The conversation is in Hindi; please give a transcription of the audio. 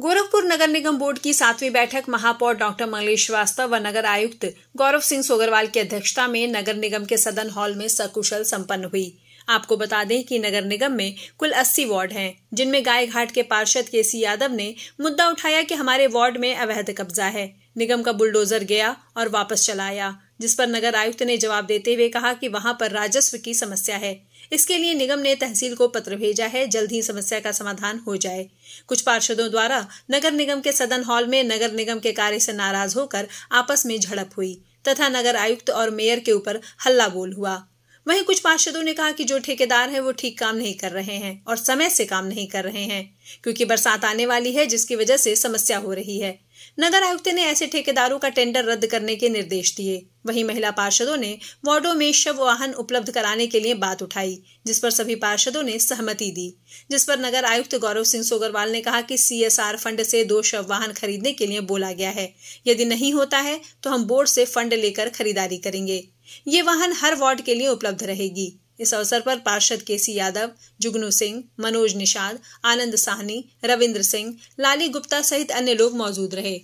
गोरखपुर नगर निगम बोर्ड की सातवीं बैठक महापौर डॉक्टर मंगलेश श्रीवास्तव व नगर आयुक्त गौरव सिंह सोगरवाल की अध्यक्षता में नगर निगम के सदन हॉल में सकुशल संपन्न हुई आपको बता दें कि नगर निगम में कुल 80 वार्ड हैं जिनमें गाय घाट के पार्षद के सी यादव ने मुद्दा उठाया कि हमारे वार्ड में अवैध कब्जा है निगम का बुलडोजर गया और वापस चलाया जिस पर नगर आयुक्त ने जवाब देते हुए कहा कि वहां पर राजस्व की समस्या है इसके लिए निगम ने तहसील को पत्र भेजा है जल्द ही समस्या का समाधान हो जाए कुछ पार्षदों द्वारा नगर निगम के सदन हॉल में नगर निगम के कार्य से नाराज होकर आपस में झड़प हुई तथा नगर आयुक्त और मेयर के ऊपर हल्ला बोल हुआ वहीं कुछ पार्षदों ने कहा कि जो ठेकेदार हैं वो ठीक काम नहीं कर रहे हैं और समय से काम नहीं कर रहे हैं क्योंकि बरसात आने वाली है जिसकी वजह से समस्या हो रही है नगर आयुक्त ने ऐसे ठेकेदारों का टेंडर रद्द करने के निर्देश दिए वहीं महिला पार्षदों ने वार्डो में शव वाहन उपलब्ध कराने के लिए बात उठाई जिस पर सभी पार्षदों ने सहमति दी जिस पर नगर आयुक्त गौरव सिंह सोगरवाल ने कहा कि सीएसआर फंड से दो शव वाहन खरीदने के लिए बोला गया है यदि नहीं होता है तो हम बोर्ड से फंड लेकर खरीदारी करेंगे ये वाहन हर वार्ड के लिए उपलब्ध रहेगी इस अवसर पर पार्षद सी यादव जुगनू सिंह मनोज निषाद आनंद साहनी रविन्द्र सिंह लाली गुप्ता सहित अन्य लोग मौजूद रहे